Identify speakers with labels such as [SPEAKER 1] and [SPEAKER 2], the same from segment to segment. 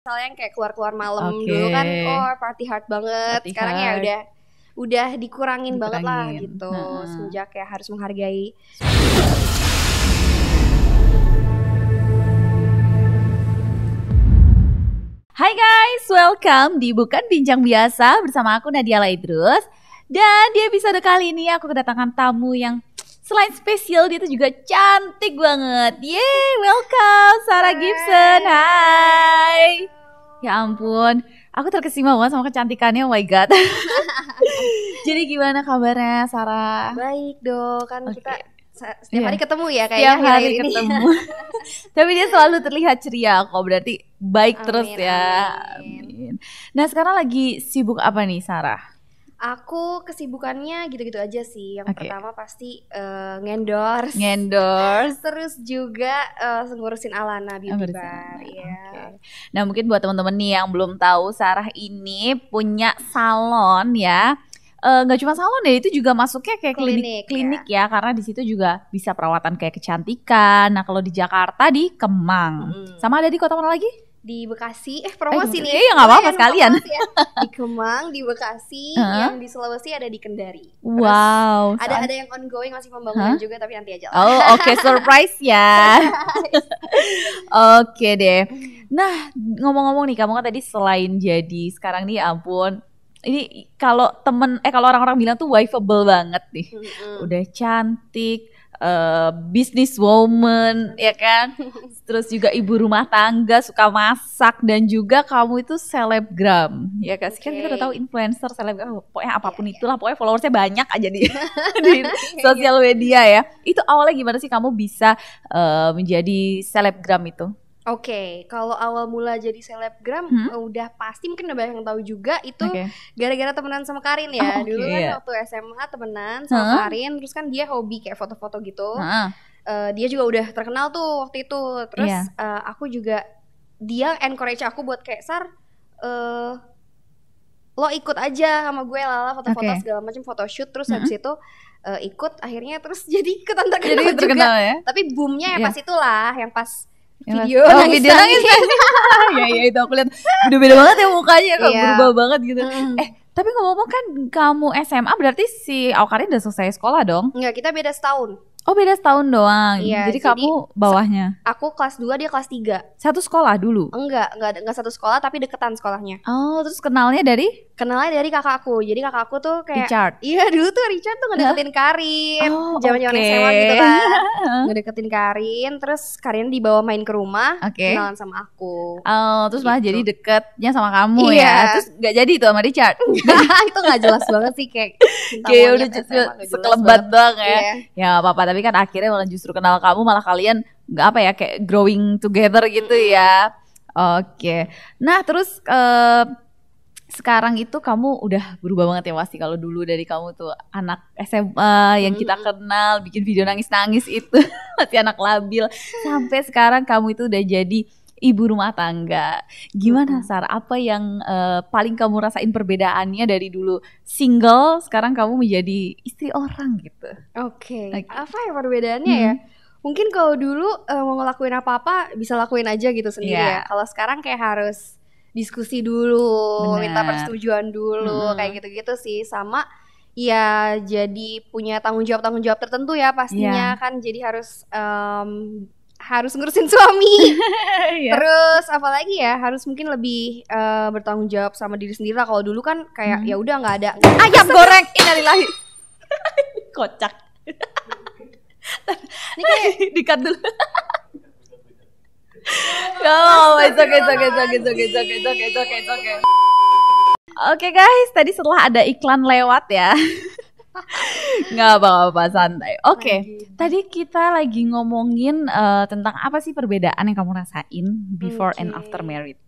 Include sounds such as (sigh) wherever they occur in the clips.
[SPEAKER 1] misalnya yang kayak keluar-keluar malam okay. dulu kan oh party hard banget party sekarang ya hard. ya udah udah dikurangin, dikurangin. banget lah gitu nah. semenjak ya harus menghargai
[SPEAKER 2] Hai guys, welcome di Bukan Bincang Biasa bersama aku Nadia Laidrus Dan di episode kali ini aku kedatangan tamu yang Selain spesial, dia tuh juga cantik banget. Yeay, welcome Sarah Gibson. Hai. Ya ampun, aku terkesima banget sama kecantikannya. Oh my god. (laughs) Jadi gimana kabarnya Sarah?
[SPEAKER 1] Baik dong, kan okay. kita setiap yeah. hari ketemu
[SPEAKER 2] ya kayaknya setiap hari ketemu (laughs) (laughs) tapi dia selalu terlihat ceria kok berarti baik amin, terus ya amin. amin nah sekarang lagi sibuk apa nih Sarah
[SPEAKER 1] Aku kesibukannya gitu-gitu aja sih. Yang okay. pertama pasti uh, eh,
[SPEAKER 2] Ngendor. Ngendorse.
[SPEAKER 1] (laughs) Terus juga uh, ngurusin Alana Beauty Ya.
[SPEAKER 2] Okay. Nah mungkin buat teman-teman nih yang belum tahu Sarah ini punya salon ya eh, nggak uh, cuma salon ya itu juga masuknya kayak klinik klinik, ya. klinik ya. ya karena di situ juga bisa perawatan kayak kecantikan nah kalau di Jakarta di Kemang hmm. sama ada di kota mana lagi
[SPEAKER 1] di Bekasi eh promosi eh, nih ya. iya, iya nggak apa-apa sekalian ya. di Kemang di Bekasi -huh. yang di Sulawesi ada di Kendari Terus wow ada soal... ada yang ongoing masih pembangunan huh? juga tapi nanti aja lah. oh oke okay.
[SPEAKER 2] surprise ya (laughs) oke okay deh nah ngomong-ngomong nih kamu kan tadi selain jadi sekarang nih ya ampun ini kalau temen eh kalau orang-orang bilang tuh wifeable banget nih mm -hmm. udah cantik uh, eh, woman ya kan (laughs) terus juga ibu rumah tangga suka masak dan juga kamu itu selebgram ya kan okay. kan kita udah tahu influencer selebgram pokoknya apapun yeah, iya. itulah yeah. pokoknya followersnya banyak aja di (laughs) (laughs) di sosial media ya itu awalnya gimana sih kamu bisa uh, menjadi selebgram itu
[SPEAKER 1] Oke, okay. kalau awal mula jadi selebgram hmm? Eh, udah pasti mungkin udah banyak yang tahu juga itu gara gara-gara temenan sama Karin ya. Oh, okay. Dulu kan yeah. waktu SMA temenan sama huh? Karin, terus kan dia hobi kayak foto-foto gitu. Huh? Uh, eh, dia juga udah terkenal tuh waktu itu. Terus yeah. Iya. uh, aku juga dia encourage aku buat kayak Sar uh, lo ikut aja sama gue lala foto-foto okay. segala macam foto shoot terus -hmm. habis itu uh, ikut akhirnya terus (laughs) jadi ke terkenal jadi terkenal juga. ya tapi boomnya ya yeah. pas itulah yang pas
[SPEAKER 2] video oh, nangis, video kan? nangis, nangis. (laughs) ya ya itu aku lihat beda beda banget ya mukanya kok yeah. berubah banget gitu mm. eh tapi ngomong-ngomong kan kamu SMA berarti si Aukarin udah selesai sekolah dong?
[SPEAKER 1] Enggak, kita beda setahun.
[SPEAKER 2] Oh beda setahun doang. Iya, jadi, jadi kamu bawahnya.
[SPEAKER 1] Aku kelas 2, dia kelas 3.
[SPEAKER 2] Satu sekolah dulu?
[SPEAKER 1] Enggak, enggak enggak satu sekolah tapi deketan sekolahnya. Oh, terus kenalnya dari kenalnya dari kakakku. Jadi kakakku tuh kayak Richard. Iya, dulu tuh Richard tuh ngedeketin Karin. Oh, Zaman-zaman oh, SMA gitu kan. (laughs) ngedeketin Karin, terus Karin dibawa main ke rumah, okay. kenalan sama aku. Oh, terus gitu. malah jadi
[SPEAKER 2] gitu. deketnya sama kamu iya. ya. Terus nggak jadi tuh sama Richard. (laughs) itu nggak jelas banget sih kayak (laughs) kayak udah ya, sekelebat doang ya. yeah. Ya apa-apa, tapi kan akhirnya malah justru kenal kamu malah kalian nggak apa ya kayak growing together gitu mm -hmm. ya. Oke. Okay. Nah, terus uh, sekarang itu kamu udah berubah banget ya pasti kalau dulu dari kamu tuh anak SMA yang kita kenal bikin video nangis-nangis itu (laughs) masih anak labil sampai sekarang kamu itu udah jadi ibu rumah tangga. Gimana Sar? Apa yang uh, paling kamu rasain perbedaannya dari dulu single sekarang kamu menjadi istri orang gitu?
[SPEAKER 1] Oke. Okay. Okay. Apa ya perbedaannya hmm. ya? Mm-hmm. Mungkin kalau dulu uh, mau ngelakuin apa-apa bisa lakuin aja gitu sendiri yeah. ya. Kalau sekarang kayak harus diskusi dulu, Bener. minta persetujuan dulu, hmm. kayak gitu-gitu sih sama ya jadi punya tanggung jawab tanggung jawab tertentu ya pastinya yeah. kan jadi harus um, harus ngurusin suami. (laughs) yeah. Terus apalagi ya harus mungkin lebih uh, bertanggung jawab sama diri sendiri lah. Kalau dulu kan kayak hmm. ya udah nggak ada iya. ayam iya. goreng
[SPEAKER 2] innalillahi. (laughs) Kocak. Ini kayak (laughs) dikat dulu no, it's okay, it's okay, it's okay, it's okay, it's Oke okay guys, tadi setelah ada iklan lewat ya. Nggak apa-apa santai. Oke, okay. tadi kita lagi ngomongin uh, tentang apa sih perbedaan yang kamu rasain before okay. and after marriage.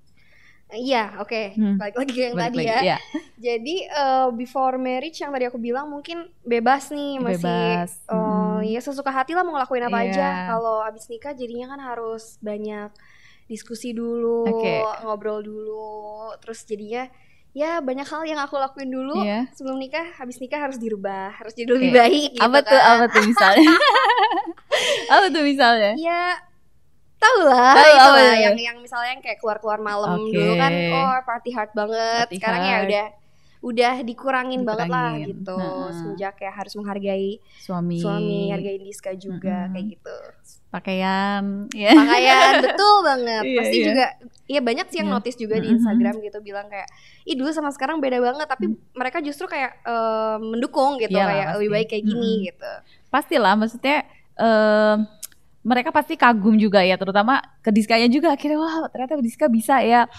[SPEAKER 1] Iya, oke. Okay. Hmm. lagi yang Balik tadi lagi, ya. Yeah. Jadi uh, before marriage yang tadi aku bilang mungkin bebas nih masih bebas. Uh, hmm. ya sesuka hati lah mau ngelakuin apa yeah. aja. Kalau abis nikah jadinya kan harus banyak diskusi dulu, okay. ngobrol dulu, terus jadinya ya banyak hal yang aku lakuin dulu yeah. sebelum nikah, habis nikah harus dirubah, harus jadi lebih baik. Gitu apa kan. tuh? (laughs)
[SPEAKER 2] Apa tuh misalnya?
[SPEAKER 1] apa tuh misalnya? Ya Tahu lah, Tahu itu lah yang yang misalnya yang kayak keluar-keluar malam okay. dulu kan oh party hard banget. Party Sekarang ya hard. ya udah udah dikurangin, dikurangin. banget lah gitu. Nah. Semenjak ya harus menghargai suami, suami hargai Diska juga -hmm. kayak gitu.
[SPEAKER 2] Pakaian, yeah. pakaian betul banget. (laughs) Yeah, Pasti yeah. juga
[SPEAKER 1] ya banyak sih yang yeah. notice juga mm -hmm. di Instagram gitu bilang kayak, "Ih, dulu sama sekarang beda banget." Tapi mm. mereka justru kayak uh, mendukung gitu yeah, kayak lebih baik kayak gini mm -hmm. gitu.
[SPEAKER 2] Pastilah maksudnya uh, mereka pasti kagum juga ya, terutama ke Diskanya juga akhirnya wah ternyata Diska bisa ya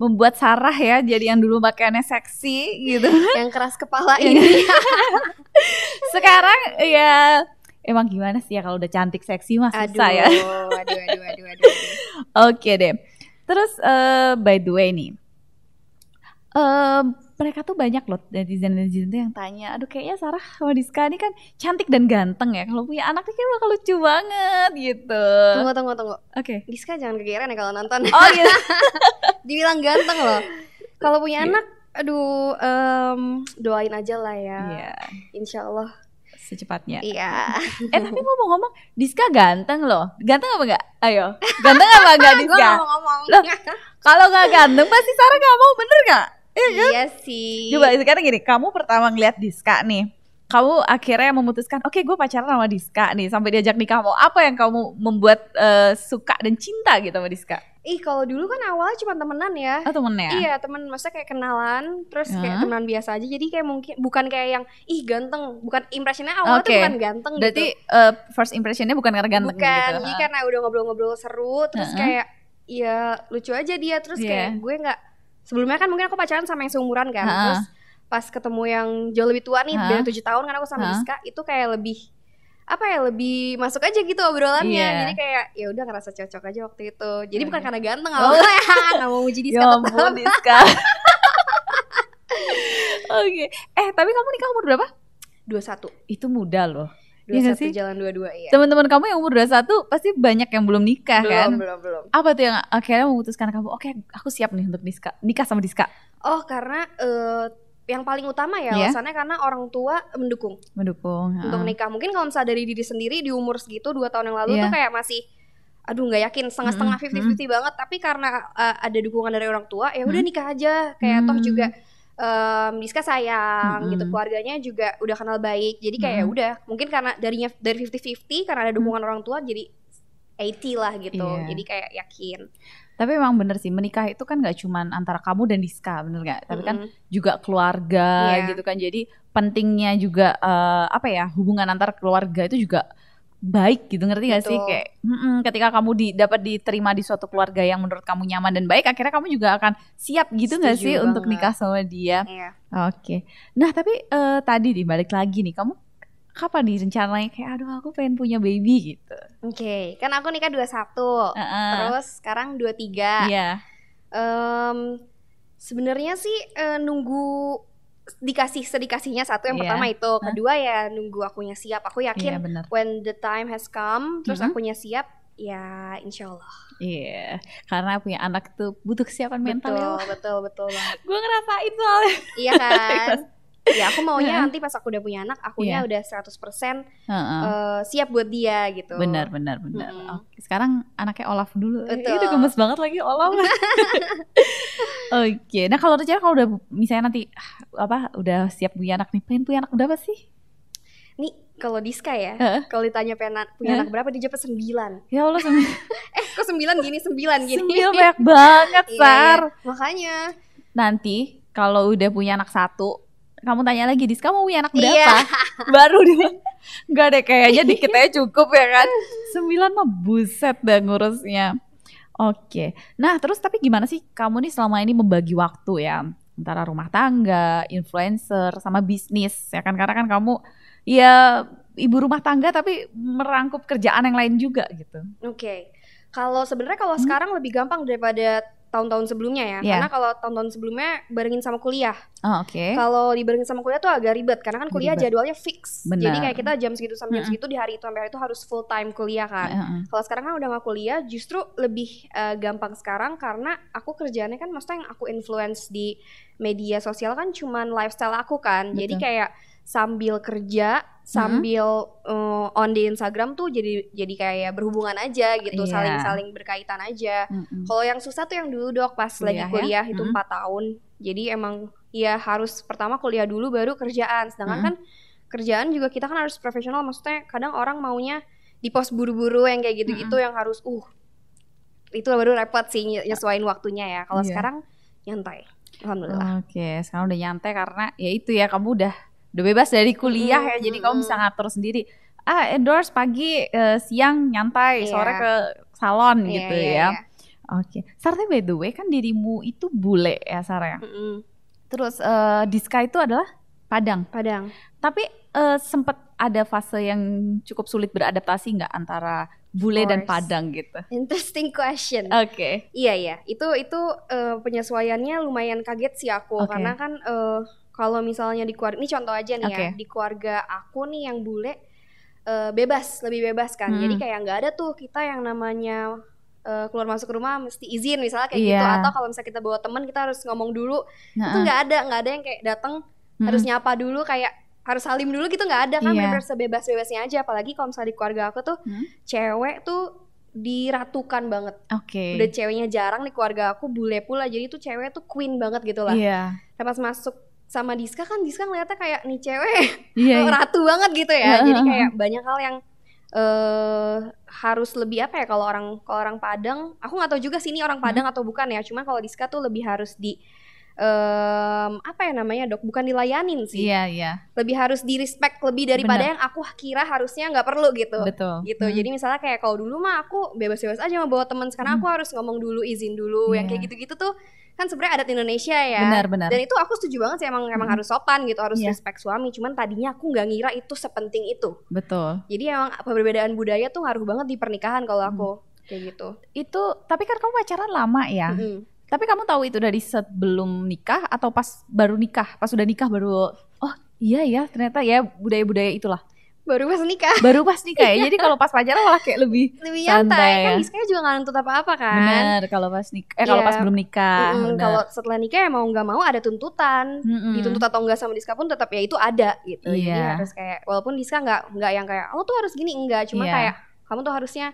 [SPEAKER 2] membuat Sarah ya jadi yang dulu pakaiannya seksi gitu. (laughs) Yang keras kepala iya. ini. (laughs) Sekarang ya emang gimana sih ya kalau udah cantik seksi mah susah aduh, ya. aduh, aduh, aduh, aduh, Oke okay deh. Terus uh, by the way nih. uh, mereka tuh banyak loh netizen-netizen yang tanya, aduh kayaknya Sarah sama Diska ini kan cantik dan ganteng ya, kalau punya anak tuh kayak bakal lucu banget gitu. Tunggu, tunggu, tunggu. Oke. Okay. Diska jangan kegeran ya kalau nonton. Oh Yes. Iya. (laughs) Dibilang ganteng loh.
[SPEAKER 1] Kalau punya yeah. anak, aduh um, doain aja lah ya. Iya. Yeah. Insya Allah.
[SPEAKER 2] Secepatnya. Iya.
[SPEAKER 1] Yeah. (laughs) eh tapi ngomong-ngomong,
[SPEAKER 2] Diska ganteng loh. Ganteng apa enggak? Ayo. Ganteng apa enggak (laughs) Diska? Gue ngomong-ngomong. Kalau nggak ganteng pasti Sarah nggak mau bener nggak? Iya, kan? Iya sih. Coba sekarang gini, kamu pertama ngeliat Diska nih. Kamu akhirnya memutuskan, oke okay, gue pacaran sama Diska nih, sampai diajak nikah mau apa yang kamu membuat uh, suka dan cinta gitu sama Diska?
[SPEAKER 1] Ih kalau dulu kan awalnya cuma temenan ya Oh temen ya? Iya temen maksudnya kayak kenalan Terus hmm. kayak temenan biasa aja Jadi kayak mungkin bukan kayak yang Ih ganteng Bukan impressionnya awalnya okay. tuh bukan ganteng gitu. Berarti,
[SPEAKER 2] gitu uh, first impressionnya bukan karena ganteng bukan, gitu Bukan Jadi karena
[SPEAKER 1] udah ngobrol-ngobrol seru Terus hmm. kayak Ya lucu aja dia Terus yeah. kayak gue nggak sebelumnya kan mungkin aku pacaran sama yang seumuran kan ha terus pas ketemu yang jauh lebih tua nih beda tujuh tahun kan aku sama ha Iska itu kayak lebih apa ya lebih masuk aja gitu obrolannya yeah. jadi kayak ya udah ngerasa cocok aja waktu itu jadi yeah. bukan karena ganteng oh. Ya, (laughs) nggak mau uji diska (laughs) ya ampun
[SPEAKER 2] diska (laughs) oke eh tapi kamu nikah umur berapa Dua satu, itu muda loh Iya satu sih? jalan dua-dua ya. Teman-teman kamu yang umur dua satu pasti banyak yang belum nikah belum, kan? Belum, belum. Apa tuh yang akhirnya memutuskan kamu, oke okay, aku siap nih untuk nikah, nikah sama Diska?
[SPEAKER 1] Oh karena uh, yang paling utama ya yeah. alasannya karena orang tua mendukung.
[SPEAKER 2] Mendukung. Ha. Untuk nikah.
[SPEAKER 1] Mungkin kalau misalnya dari diri sendiri di umur segitu dua tahun yang lalu yeah. tuh kayak masih aduh nggak yakin setengah-setengah fifty fifty banget tapi karena uh, ada dukungan dari orang tua ya udah nikah aja kayak mm. toh juga um, Diska sayang mm-hmm. gitu keluarganya juga udah kenal baik jadi kayak mm-hmm. udah mungkin karena darinya dari fifty fifty karena ada dukungan mm-hmm. orang tua jadi 80 lah gitu yeah. jadi kayak yakin
[SPEAKER 2] tapi memang bener sih menikah itu kan gak cuman antara kamu dan Diska bener gak tapi mm-hmm. kan juga keluarga yeah. gitu kan jadi pentingnya juga uh, apa ya hubungan antar keluarga itu juga baik gitu ngerti gak Betul. sih kayak mm -mm, ketika kamu di, dapat diterima di suatu keluarga yang menurut kamu nyaman dan baik akhirnya kamu juga akan siap gitu Setuju gak sih banget. untuk nikah sama dia iya. oke okay. nah tapi uh, tadi dibalik balik lagi nih kamu kapan nih rencananya kayak aduh aku pengen punya baby gitu
[SPEAKER 1] oke okay. kan aku nikah 21 uh -uh. terus sekarang 23 tiga yeah. um, mmm, sebenarnya sih uh, nunggu dikasih sedikasihnya satu yang yeah. pertama itu kedua ya nunggu akunya siap aku iya, yakin yeah, bener. when the time has come terus mm -hmm. akunya siap ya insyaallah
[SPEAKER 2] Iya, yeah. karena punya anak tuh butuh kesiapan mental ya betul,
[SPEAKER 1] Betul, betul, betul. Gue ngerasain soalnya. Iya kan. (laughs) Iya, ya aku maunya nanti pas aku udah punya anak akunya yeah. udah 100% uh -uh. Uh, siap buat dia gitu benar
[SPEAKER 2] benar benar hmm. okay. sekarang anaknya Olaf dulu Betul. itu gemes banget lagi Olaf (laughs) oke okay. nah kalau rencana kalau udah misalnya nanti apa udah siap punya anak nih pengen punya anak udah apa sih
[SPEAKER 1] nih kalau Diska ya, uh. kalau ditanya pengen punya anak berapa dia jawab sembilan. Ya Allah sembilan. (laughs) eh kok sembilan gini sembilan gini. Sembilan banyak banget (laughs) iya, iya. sar. Iya, makanya.
[SPEAKER 2] Nanti kalau udah punya anak satu, kamu tanya lagi Dis kamu punya anak iya. berapa yeah. (laughs) baru dia nggak deh kayaknya dikit aja cukup ya kan (laughs) sembilan mah buset dah ngurusnya oke nah terus tapi gimana sih kamu nih selama ini membagi waktu ya antara rumah tangga influencer sama bisnis ya kan karena kan kamu ya ibu rumah tangga tapi merangkup kerjaan yang lain juga
[SPEAKER 1] gitu oke okay. Kalau sebenarnya kalau hmm. sekarang lebih gampang daripada tahun-tahun sebelumnya ya. Yeah. Karena kalau tahun-tahun sebelumnya barengin sama kuliah. Oh, oke. Okay. Kalau dibarengin sama kuliah tuh agak ribet karena kan kuliah ribet. jadwalnya fix. Bener. Jadi kayak kita jam segitu sampai jam segitu di hari itu sampai hari itu harus full time kuliah kan. Iya, kalau sekarang kan udah nggak kuliah, justru lebih uh, gampang sekarang karena aku kerjaannya kan maksudnya yang aku influence di media sosial kan cuman lifestyle aku kan. Betul. Jadi kayak sambil kerja hmm. sambil mm -hmm. uh, on di Instagram tuh jadi jadi kayak berhubungan aja gitu yeah. saling saling berkaitan aja mm -hmm. kalau yang susah tuh yang dulu dok pas kuliah, lagi kuliah ya? itu empat -hmm. tahun jadi emang ya harus pertama kuliah dulu baru kerjaan sedangkan -hmm. kan kerjaan juga kita kan harus profesional maksudnya kadang orang maunya di pos buru-buru yang kayak gitu-gitu -hmm. yang harus uh itu baru repot sih nyesuain waktunya ya kalau yeah. sekarang
[SPEAKER 2] nyantai alhamdulillah oke okay, sekarang udah nyantai karena ya itu ya kamu udah udah bebas dari kuliah hmm, ya jadi kamu bisa ngatur sendiri ah endorse pagi uh, siang nyantai yeah. sore ke salon yeah, gitu yeah, ya yeah. oke okay. Sarah by the way kan dirimu itu bule ya Sarah ya? -hmm. terus uh, eh, Diska itu adalah Padang Padang tapi uh, eh, sempat ada fase yang cukup sulit beradaptasi nggak antara bule dan padang gitu? Interesting question. Oke. Okay. Iya iya,
[SPEAKER 1] itu itu uh, penyesuaiannya lumayan kaget sih aku okay. karena kan uh, kalau misalnya di keluarga ini contoh aja nih okay. ya di keluarga aku nih yang bule uh, bebas lebih bebas kan hmm. jadi kayak nggak ada tuh kita yang namanya uh, keluar masuk rumah mesti izin misalnya kayak yeah. gitu iya. atau kalau misalnya kita bawa temen kita harus ngomong dulu nah. itu nggak ada nggak ada yang kayak dateng hmm. harus nyapa dulu kayak harus salim dulu gitu nggak ada kan yeah. Iya. member sebebas-bebasnya aja apalagi kalau misalnya di keluarga aku tuh hmm? cewek tuh diratukan banget. Oke. Okay. Udah ceweknya jarang di keluarga aku bule pula jadi tuh cewek tuh queen banget gitu lah. Iya. Yeah. Pas masuk sama Diska kan Diska ngeliatnya kayak nih cewek yeah, iya. ratu banget gitu ya. Jadi kayak banyak hal yang uh, harus lebih apa ya kalau orang kalau orang Padang, aku nggak tahu juga sini orang hmm. Padang hmm. atau bukan ya. cuma kalau Diska tuh lebih harus di um, apa ya namanya dok bukan dilayanin sih yeah, yeah. lebih harus di respect lebih daripada Bener. yang aku kira harusnya nggak perlu gitu betul gitu hmm. jadi misalnya kayak kalau dulu mah aku bebas-bebas aja mau bawa teman sekarang hmm. aku harus ngomong dulu izin dulu yeah. yang kayak iya. gitu-gitu tuh kan sebenarnya adat Indonesia ya. Benar, benar. Dan itu aku setuju banget sih emang emang hmm. harus sopan gitu, harus yeah. respect suami. Cuman tadinya aku nggak ngira itu sepenting itu. Betul. Jadi emang perbedaan budaya tuh ngaruh banget di pernikahan
[SPEAKER 2] kalau aku hmm. kayak gitu. Itu tapi kan kamu pacaran lama ya. Hmm. Tapi kamu tahu itu dari sebelum nikah atau pas baru nikah? Pas sudah nikah baru oh iya ya ternyata ya budaya-budaya itulah baru pas nikah baru pas nikah ya (laughs) iya. jadi kalau pas pelajaran malah kayak lebih lebih kan santai kan biasanya
[SPEAKER 1] juga nggak nuntut apa apa kan benar kalau pas nikah eh kalau iya. pas belum nikah mm -hmm. kalau setelah nikah ya mau nggak mau ada tuntutan mm -hmm. dituntut atau nggak sama diska pun tetap ya itu ada gitu yeah. jadi iya. harus kayak walaupun diska nggak nggak yang kayak oh tuh harus gini enggak cuma yeah. kayak kamu tuh harusnya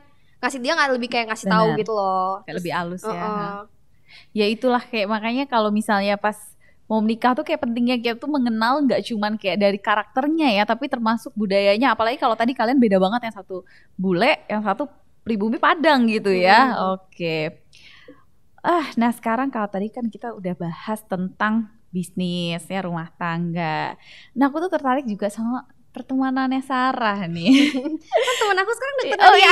[SPEAKER 1] ngasih dia nggak lebih kayak ngasih tahu gitu loh kayak lebih halus ya uh -uh.
[SPEAKER 2] ya itulah kayak makanya kalau misalnya pas mau menikah tuh kayak pentingnya kita tuh mengenal nggak cuman kayak dari karakternya ya tapi termasuk budayanya apalagi kalau tadi kalian beda banget yang satu bule yang satu pribumi Padang gitu ya hmm. oke okay. ah nah sekarang kalau tadi kan kita udah bahas tentang bisnis ya rumah tangga nah aku tuh tertarik juga sama pertemanannya Sarah nih. (laughs)
[SPEAKER 1] kan teman aku sekarang deket Oh ya.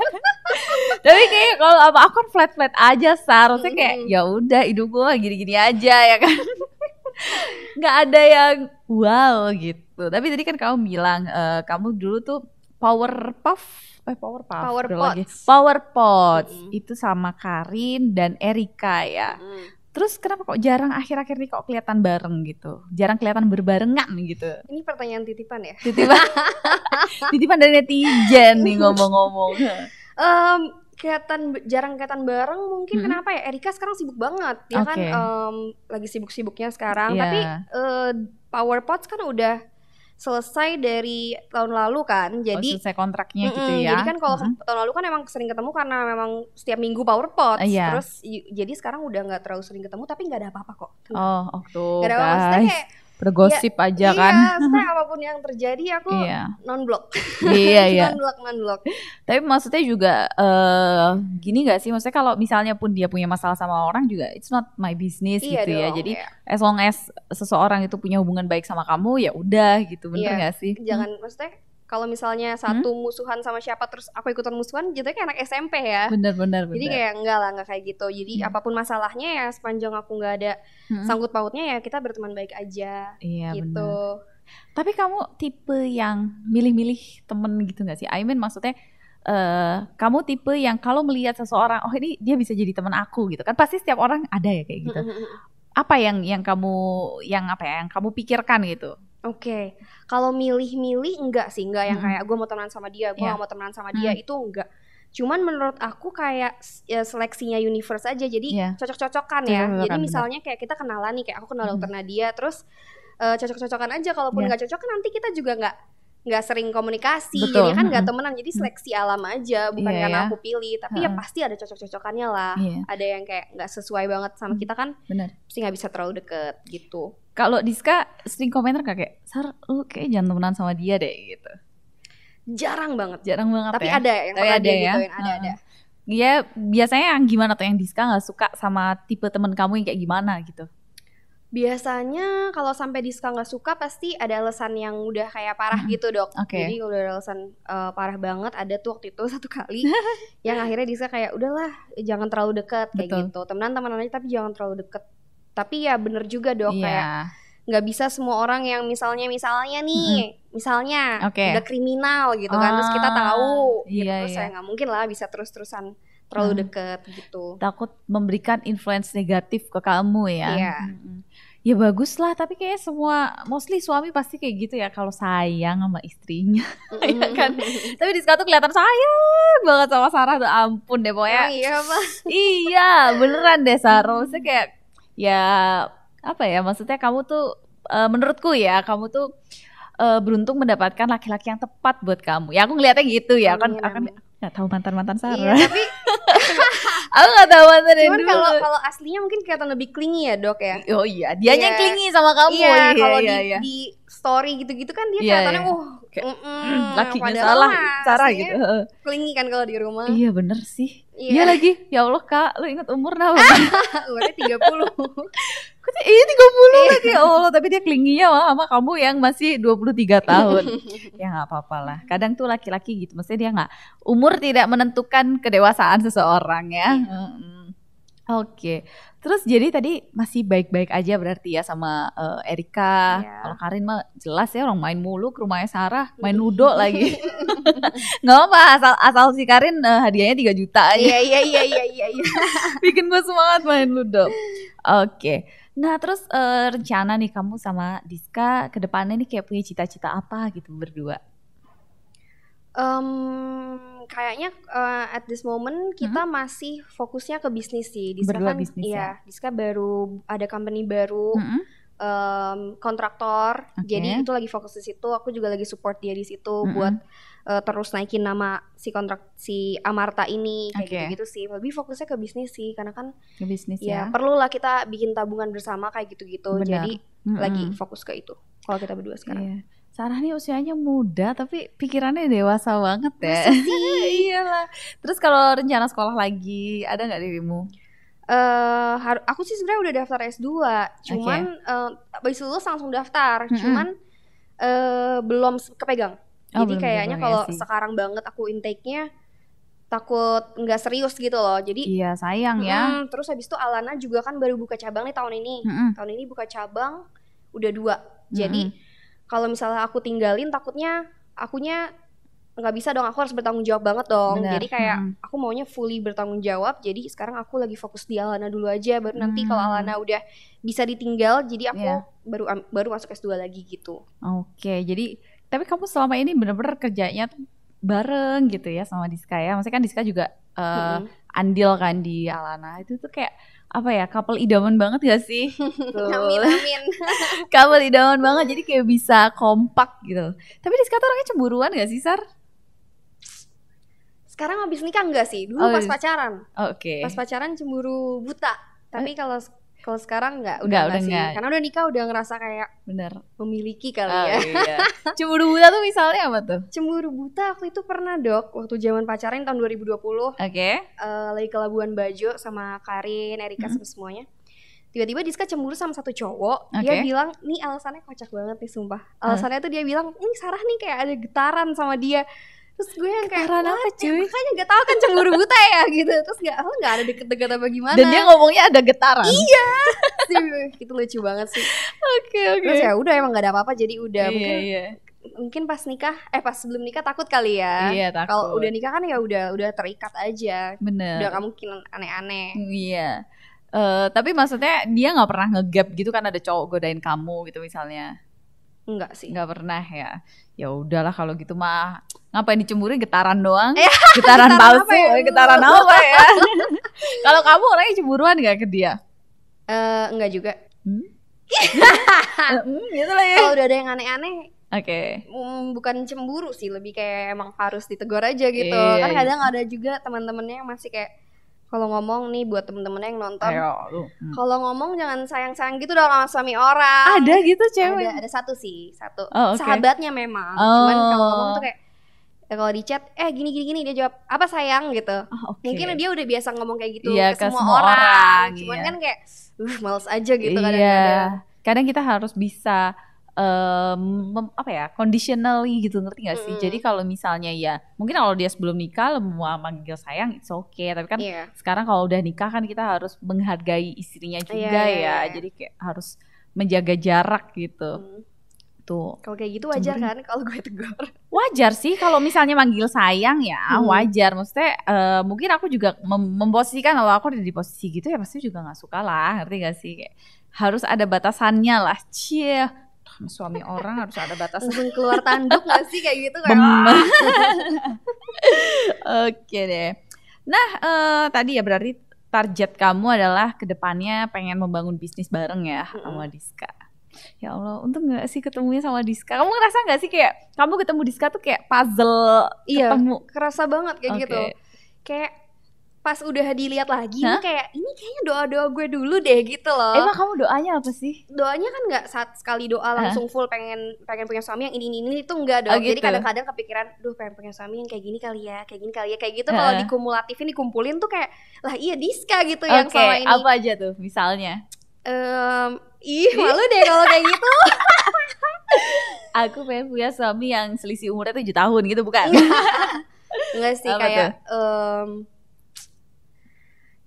[SPEAKER 2] (laughs) Tapi kayak kalau apa aku kan flat flat aja Sarah. Harusnya kayak ya udah hidup gue gini gini aja ya kan. (laughs) Gak ada yang wow gitu. Tapi tadi kan kamu bilang uh, kamu dulu tuh power puff eh power puff power pots. power pots mm -hmm. itu sama Karin dan Erika ya. Mm. Terus kenapa kok jarang akhir-akhir ini kok kelihatan bareng gitu? Jarang kelihatan berbarengan gitu.
[SPEAKER 1] Ini pertanyaan titipan ya?
[SPEAKER 2] Titipan. (laughs) titipan dari netizen nih ngomong-ngomong. um,
[SPEAKER 1] kelihatan jarang kelihatan bareng mungkin hmm. kenapa ya Erika sekarang sibuk banget ya okay. kan um, lagi sibuk-sibuknya sekarang yeah. tapi uh, eh, Powerpots kan udah selesai dari tahun lalu kan. Oh, jadi oh, selesai kontraknya mm -mm, gitu ya. Jadi kan kalau mm -hmm. tahun lalu kan emang sering ketemu karena memang setiap minggu powerpot Uh, iya. yeah. Terus jadi sekarang udah nggak terlalu sering ketemu tapi nggak ada apa-apa kok.
[SPEAKER 2] Tuh. Oh, oh ada apa-apa bergosip ya, aja iya, kan.
[SPEAKER 1] Iya, (laughs) apapun yang terjadi aku iya. non block. Iya (laughs) iya. non block non block
[SPEAKER 2] Tapi maksudnya juga uh, gini gak sih? Maksudnya kalau misalnya pun dia punya masalah sama orang juga, it's not my business iya gitu ya. dong, ya. Jadi iya. as long as seseorang itu punya hubungan baik sama kamu ya udah gitu, bener iya, gak sih? Jangan
[SPEAKER 1] hmm. maksudnya kalau misalnya hmm? satu hmm? musuhan sama siapa terus aku ikutan musuhan jadinya kayak anak SMP ya bener bener, jadi kayak enggak lah enggak kayak gitu jadi hmm. apapun masalahnya ya sepanjang aku nggak ada hmm. sangkut pautnya ya kita berteman baik aja
[SPEAKER 2] iya, gitu bener. tapi kamu tipe yang milih-milih temen gitu nggak sih I mean maksudnya Uh, kamu tipe yang kalau melihat seseorang, oh ini dia bisa jadi teman aku gitu kan pasti setiap orang ada ya kayak gitu. (laughs) apa yang yang kamu yang apa ya yang kamu pikirkan gitu
[SPEAKER 1] Oke, okay. kalau milih-milih enggak sih, enggak yang hmm. kayak gue mau temenan sama dia, gue yeah. mau temenan sama dia hmm. itu enggak. Cuman menurut aku kayak ya, seleksinya universe aja, jadi yeah. cocok-cocokan ya. Cocok jadi misalnya kayak kita kenalan nih, kayak aku kenal hmm. dokter Nadia, terus uh, cocok-cocokan aja. Kalaupun iya. nggak yeah. cocok, nanti kita juga nggak nggak sering komunikasi, ya Betul. jadi kan nggak temenan. Jadi mm. seleksi alam aja, bukan yeah, karena yeah. aku pilih, tapi hmm. ya pasti ada cocok-cocokannya lah. Yeah. Ada yang kayak nggak sesuai banget sama mm. kita kan, Bener. pasti nggak bisa terlalu deket gitu.
[SPEAKER 2] Kalau Diska sering komentar kakek, kayak, Sar, lu kayak jangan temenan sama dia deh gitu. Jarang banget. Jarang banget Tapi ya. ada yang Tapi ada dia ya? ada-ada. uh ya, biasanya yang gimana tuh yang Diska nggak suka sama tipe teman kamu yang kayak gimana gitu?
[SPEAKER 1] biasanya kalau sampai diska nggak suka pasti ada alasan yang udah kayak parah gitu dok okay. jadi udah ada alasan uh, parah banget ada tuh waktu itu (laughs) satu kali (laughs) yang akhirnya diska kayak udahlah jangan terlalu deket kayak gitu temenan temenan aja tapi jangan terlalu deket tapi ya bener juga dok yeah. kayak nggak bisa semua orang yang misalnya misalnya nih mm-hmm. misalnya okay. udah kriminal gitu kan ah, terus kita ah, tahu gitu iya, terus iya. saya nggak mungkin lah bisa terus terusan
[SPEAKER 2] terlalu hmm. deket gitu takut memberikan influence negatif ke kamu ya yeah. ya bagus lah tapi kayak semua mostly suami pasti kayak gitu ya kalau sayang sama istrinya mm-hmm. (laughs) ya kan tapi di tuh kelihatan sayang banget sama Sarah tuh ampun deh pokoknya oh, iya iya beneran deh Sarah maksudnya kayak ya apa ya maksudnya kamu tuh uh, menurutku ya kamu tuh uh, beruntung mendapatkan laki-laki yang tepat buat kamu ya aku ngeliatnya gitu ya kan akan nggak tahu mantan mantan Sarah iya, tapi (laughs) aku nggak tahu mantan cuman kalau kalau
[SPEAKER 1] aslinya mungkin kelihatan lebih clingy ya dok ya oh iya dia yeah. yang klingi iya. sama kamu iya, iya kalau iya, di, iya. di story gitu-gitu kan dia yeah, kelihatannya yeah. uh Kayak, mm, mm, lakinya salah rumah, cara gitu. Kelingi kan kalau di rumah. Iya bener
[SPEAKER 2] sih. Iya yeah. lagi. Ya Allah Kak, lu ingat umur berapa? (laughs) Umurnya 30. Kok ini iya, 30 iya. lagi ya Allah, tapi dia kelinginya wah, sama kamu yang masih 23 (laughs) tahun. ya nggak apa-apa lah. Kadang tuh laki-laki gitu, maksudnya dia nggak umur tidak menentukan kedewasaan seseorang ya. Yeah. Iya. Mm -hmm. Oke, okay. Terus jadi tadi masih baik-baik aja berarti ya sama uh, Erika. Yeah. Kalau Karin mah jelas ya orang main mulu ke rumahnya Sarah, main iya. ludo lagi. (laughs) Nggak apa asal asal si Karin uh, hadiahnya 3 juta aja. Iya iya iya iya iya. iya. (laughs) Bikin gue semangat main ludo. Oke. Okay. Nah terus uh, rencana nih kamu sama Diska kedepannya nih kayak punya cita-cita apa gitu berdua?
[SPEAKER 1] Um, kayaknya uh, at this moment kita hmm? masih fokusnya ke bisnis sih. di Berdua kan, bisnis iya, ya. baru ada company baru. Hmm? um, kontraktor. Okay. Jadi itu lagi fokus di situ. Aku juga lagi support dia di situ -hmm. buat uh, terus naikin nama si kontrak si Amarta ini kayak okay. gitu-gitu sih. Lebih fokusnya ke bisnis sih karena kan
[SPEAKER 2] ke bisnis ya. ya.
[SPEAKER 1] lah kita bikin tabungan bersama kayak gitu-gitu. Jadi -hmm. lagi
[SPEAKER 2] fokus ke itu. Kalau kita berdua sekarang. Yeah. Sarah nih usianya muda tapi pikirannya dewasa banget ya. (laughs) Iyalah. Terus kalau rencana sekolah lagi ada nggak dirimu? Eh uh, aku sih
[SPEAKER 1] sebenarnya udah daftar S2, cuman okay. uh, eh, abis lulus langsung daftar, mm -hmm. cuman uh, belum kepegang. Oh, Jadi kayaknya ya, kalau ya sekarang banget aku intake-nya takut nggak serius gitu loh. Jadi Iya, sayang hmm, ya. Terus habis itu Alana juga kan baru buka cabang nih tahun ini. Mm -hmm. Tahun ini buka cabang udah dua. Jadi mm -hmm kalau misalnya aku tinggalin takutnya akunya nggak bisa dong aku harus bertanggung jawab banget dong Bener. jadi kayak hmm. aku maunya fully bertanggung jawab jadi sekarang aku lagi fokus di Alana dulu aja baru hmm. nanti mm. kalau Alana udah bisa ditinggal jadi aku yeah. baru baru masuk S2 lagi gitu
[SPEAKER 2] oke okay, jadi tapi kamu selama ini bener-bener kerjanya tuh bareng gitu ya sama Diska ya maksudnya kan Diska juga uh, -hmm. andil kan di Alana itu tuh kayak apa ya couple idaman banget gak sih? amin amin. (laughs) couple idaman banget jadi kayak bisa kompak gitu. Tapi di sekarang orangnya cemburuan gak sih Sar?
[SPEAKER 1] Sekarang habis nikah enggak sih? Dulu oh, pas pacaran. Oke. Okay. Pas pacaran cemburu buta. Tapi eh. kalau kalau sekarang nggak udah nggak, udah sih. Karena udah nikah udah ngerasa kayak bener memiliki kali oh, ya. Iya. (laughs) Cemburu buta tuh misalnya apa tuh? Cemburu buta aku itu pernah dok waktu zaman pacaran tahun 2020. Oke. Okay. Uh, eh, lagi ke Labuan Bajo sama Karin, Erika hmm. semuanya. Tiba-tiba Diska cemburu sama satu cowok. Okay. Dia bilang, "Nih alasannya kocak banget nih sumpah." Alasannya hmm. tuh dia bilang, "Ini Sarah nih kayak ada getaran sama dia." terus gue yang kayak karena apa cuy makanya gak tau kan cemburu buta ya gitu terus gak lo gak ada deket-deket apa gimana dan dia ngomongnya
[SPEAKER 2] ada getaran iya
[SPEAKER 1] (laughs) sih itu lucu banget sih oke okay, oke okay. terus ya udah emang gak ada apa-apa jadi udah iya, mungkin iya. mungkin pas nikah eh pas sebelum nikah takut kali ya iya, takut. kalau udah nikah kan ya udah udah terikat aja bener udah kamu mungkin aneh-aneh
[SPEAKER 2] mm, iya Uh, tapi maksudnya dia nggak pernah ngegap gitu kan ada cowok godain kamu gitu misalnya Enggak sih. Enggak pernah ya. Ya udahlah kalau gitu mah ngapain dicemburin getaran doang iya, (laughs) getaran, getaran palsu apa ya? Eh, getaran apa ya, ya? (laughs) kalau kamu orangnya cemburuan gak ke dia uh, eh, enggak juga hmm?
[SPEAKER 1] (laughs) hmm? gitu lah ya kalau udah ada yang aneh-aneh Oke. Okay. Um, mm, bukan cemburu sih, lebih kayak emang harus ditegur aja gitu. Iya, kan iya. kadang ada juga teman-temannya yang masih kayak kalau ngomong nih buat temen-temen yang nonton. hmm. Kalau ngomong jangan sayang-sayang gitu dong sama suami orang. Ada gitu cewek. Ada, ada satu sih, satu. Oh, okay. Sahabatnya memang. Oh. Cuman kalau oh. ngomong tuh kayak ya kalau di chat eh gini gini gini dia jawab apa sayang gitu oh, ah, okay. mungkin dia udah biasa ngomong kayak gitu yeah, ke, ke semua, semua orang, orang cuman iya. kan kayak uh
[SPEAKER 2] males aja gitu kadang iya. kadang-kadang kadang kita harus bisa um, apa ya conditionally gitu ngerti gak sih? Mm. Jadi kalau misalnya ya mungkin kalau dia sebelum nikah semua manggil sayang it's okay tapi kan yeah. sekarang kalau udah nikah kan kita harus menghargai istrinya iya, juga yeah, ya. Yeah, yeah. Jadi kayak harus menjaga jarak gitu. Mm gitu.
[SPEAKER 1] Kalau kayak gitu wajar kan kalau gue tegur?
[SPEAKER 2] Wajar sih kalau misalnya manggil sayang ya, hmm. wajar. Maksudnya uh, mungkin aku juga mem memposisikan kalau aku ada di posisi gitu ya pasti juga nggak suka lah, ngerti gak sih? Kayak, harus ada batasannya lah, cie suami orang harus ada batas langsung
[SPEAKER 1] keluar tanduk gak sih kayak gitu kayak (laughs)
[SPEAKER 2] oke deh nah uh, tadi ya berarti target kamu adalah kedepannya pengen membangun bisnis bareng ya mm -hmm. sama Diska ya Allah untung gak sih ketemunya sama Diska kamu ngerasa gak sih kayak kamu ketemu Diska tuh kayak puzzle iya, ketemu kerasa banget kayak okay. gitu
[SPEAKER 1] kayak pas udah dilihat lagi Hah? kayak ini kayaknya doa doa gue dulu deh gitu loh emang
[SPEAKER 2] kamu doanya apa sih
[SPEAKER 1] doanya kan nggak saat sekali doa langsung full pengen pengen punya suami yang ini ini, ini itu nggak dong oh, gitu. jadi kadang-kadang kepikiran duh pengen punya suami yang kayak gini kali ya kayak gini kali ya kayak gitu kalau dikumulatifin dikumpulin tuh kayak lah iya diska gitu okay, yang sama ini apa
[SPEAKER 2] aja tuh misalnya um, Ih, malu deh kalau kayak gitu. (laughs) aku pengen punya suami yang selisih umurnya tujuh tahun gitu bukan? Iya.
[SPEAKER 1] (laughs) Enggak sih Apa kayak um,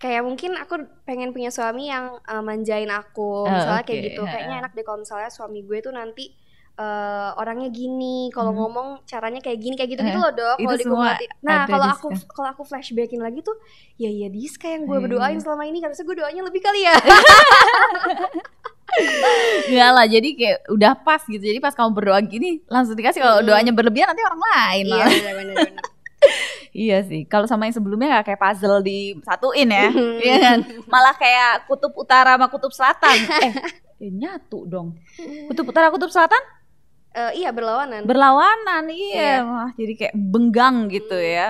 [SPEAKER 1] kayak mungkin aku pengen punya suami yang uh, manjain aku. Oh, misalnya okay. kayak gitu. Kayaknya enak deh kalau misalnya suami gue tuh nanti Uh, orangnya gini, kalau hmm. ngomong caranya kayak gini, kayak gitu-gitu loh dok. Kalau dikumati nah kalau aku kalau aku flashbackin lagi tuh, ya ya Diska yang gue hmm. berdoain selama ini, karena gue doanya lebih kali ya. (laughs)
[SPEAKER 2] Enggak lah, jadi kayak udah pas gitu. Jadi pas kamu berdoa gini, langsung dikasih kalau hmm. doanya berlebihan nanti orang lain Iya, (laughs) iya sih, kalau sama yang sebelumnya gak kayak puzzle disatuin ya, hmm. iya kan? Malah kayak kutub utara sama kutub selatan. Eh, ya nyatu dong. Kutub utara kutub selatan? Eh, iya
[SPEAKER 1] berlawanan. Berlawanan, iya. iya.
[SPEAKER 2] jadi kayak benggang gitu hmm. ya.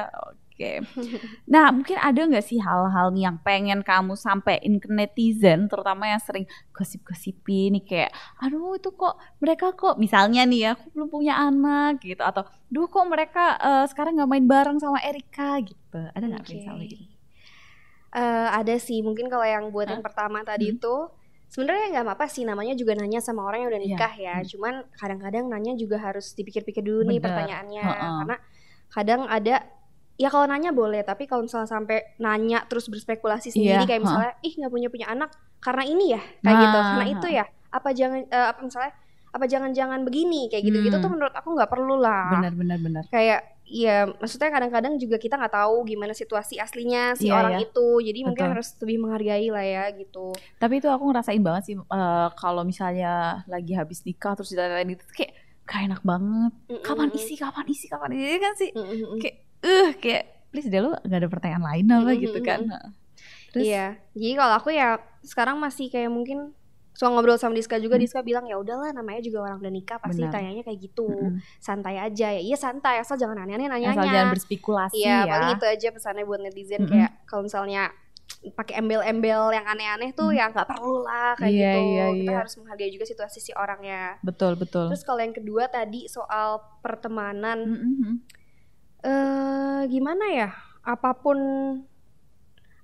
[SPEAKER 2] Oke. Okay. (laughs) Nah, mungkin ada nggak sih hal-hal yang pengen kamu sampaikan ke netizen, terutama yang sering gosip-gosipin nih kayak, aduh itu kok mereka kok misalnya nih ya, aku belum punya anak gitu, atau duh kok mereka uh, sekarang nggak main bareng sama Erika gitu, ada nggak okay. misalnya gitu?
[SPEAKER 1] Uh, ada sih, mungkin kalau yang buat yang pertama tadi hmm. itu sebenarnya nggak apa-apa sih namanya juga nanya sama orang yang udah iya. nikah yeah. ya, hmm. cuman kadang-kadang nanya juga harus dipikir-pikir dulu Bener. nih pertanyaannya, uh -uh. karena kadang ada ya kalau nanya boleh tapi kalau misalnya sampai nanya terus berspekulasi sendiri yeah, kayak misalnya huh. ih nggak punya punya anak karena ini ya
[SPEAKER 2] kayak gitu. nah. gitu karena itu ya
[SPEAKER 1] apa jangan uh, apa misalnya apa jangan-jangan begini kayak gitu-gitu hmm. tuh menurut aku nggak perlu lah benar benar benar kayak ya maksudnya kadang-kadang juga kita nggak tahu gimana situasi aslinya si yeah, orang yeah. itu jadi Betul. mungkin harus lebih menghargai lah ya gitu
[SPEAKER 2] tapi itu aku ngerasain banget sih uh, kalau misalnya lagi habis nikah terus ditanya itu kayak gak enak banget mm -mm. kapan isi kapan isi kapan isi iya kan sih mm -mm. kayak uh kayak please deh lu nggak ada pertanyaan lain apa mm-hmm. gitu kan mm-hmm.
[SPEAKER 1] Terus, iya jadi kalau aku ya sekarang masih kayak mungkin soal ngobrol sama Diska juga hmm. Diska bilang ya udahlah namanya juga orang udah nikah pasti Bener. tanyanya kayak gitu hmm. santai aja ya iya santai asal jangan aneh-aneh nanya asal jangan berspekulasi ya, ya paling itu aja pesannya buat netizen hmm. kayak kalau misalnya pakai embel-embel yang aneh-aneh tuh hmm. ya nggak perlu lah kayak iya, gitu iya, kita iya. harus menghargai juga situasi si orangnya betul betul terus kalau yang kedua tadi soal pertemanan mm -hmm eh, gimana ya apapun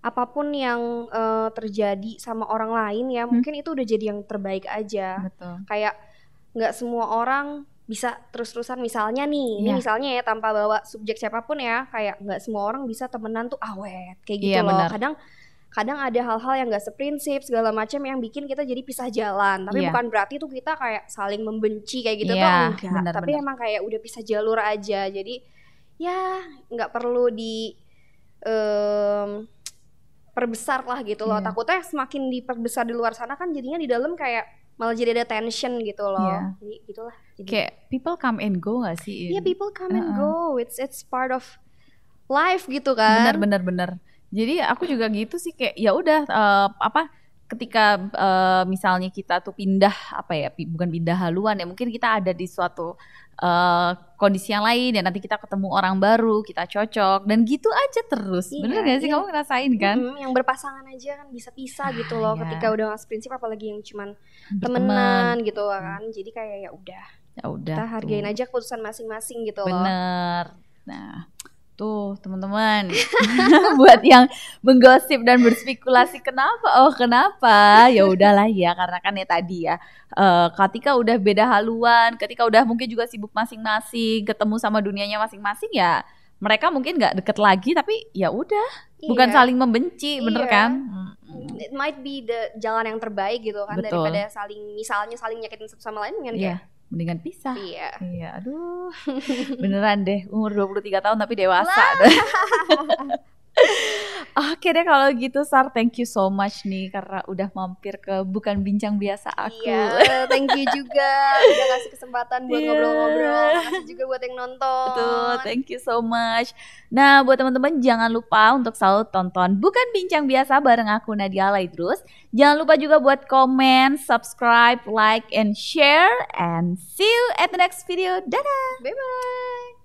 [SPEAKER 1] apapun yang uh, terjadi sama orang lain ya hmm? mungkin itu udah jadi yang terbaik aja Betul. kayak nggak semua orang bisa terus-terusan misalnya nih yeah. ini iya. misalnya ya tanpa bawa subjek siapapun ya kayak nggak semua orang bisa temenan tuh awet kayak gitu yeah, loh bener. kadang kadang ada hal-hal yang nggak seprinsip segala macam yang bikin kita jadi pisah jalan tapi yeah. bukan berarti tuh kita kayak saling membenci kayak gitu yeah, tuh iya, enggak bener, tapi bener. emang kayak udah pisah jalur aja jadi ya nggak perlu di um, perbesar lah gitu loh. Yeah. Takutnya semakin diperbesar di luar sana kan jadinya di dalam kayak malah jadi ada tension gitu loh. Yeah. Jadi gitulah.
[SPEAKER 2] Jadi, kayak people come and go gak sih? Iya, yeah, people
[SPEAKER 1] come uh -uh. and go. It's it's part of life gitu kan.
[SPEAKER 2] Benar benar benar. Jadi aku juga gitu sih kayak ya udah uh, apa ketika uh, misalnya kita tuh pindah apa ya bukan pindah haluan ya mungkin kita ada di suatu uh, kondisi yang lain dan nanti kita ketemu orang baru kita cocok dan gitu aja terus iya, bener gak sih iya. kamu ngerasain kan mm,
[SPEAKER 1] yang berpasangan aja kan bisa pisah ah, gitu loh iya. ketika udah ngasih prinsip apalagi yang cuman temenan gitu loh kan jadi kayak ya udah
[SPEAKER 2] ya udah kita hargain tuh.
[SPEAKER 1] aja keputusan masing-masing gitu loh bener
[SPEAKER 2] nah Tuh teman-teman (laughs) buat yang menggosip dan berspekulasi kenapa oh kenapa ya udahlah ya karena kan ya tadi ya uh, ketika udah beda haluan ketika udah mungkin juga sibuk masing-masing ketemu sama dunianya masing-masing ya mereka mungkin nggak deket lagi tapi ya udah iya. bukan saling membenci iya. bener kan it might be the jalan yang terbaik
[SPEAKER 1] gitu kan Betul. daripada saling misalnya saling nyakitin satu sama lain kan yeah. kayak iya mendingan pisah. Iya.
[SPEAKER 2] Iya, aduh. (laughs) Beneran deh, umur 23 tahun tapi dewasa. (laughs) Oke deh kalau gitu Sar, thank you so much nih karena udah mampir ke bukan bincang biasa aku. Iya, thank you
[SPEAKER 1] juga (laughs) udah kasih kesempatan buat iya. ngobrol-ngobrol. Yeah.
[SPEAKER 2] juga buat yang nonton. Betul, thank you so much. Nah, buat teman-teman jangan lupa untuk selalu tonton bukan bincang biasa bareng aku Nadia Laidrus. Jangan lupa juga buat komen, subscribe, like and share and see you at the next video. Dadah. Bye bye.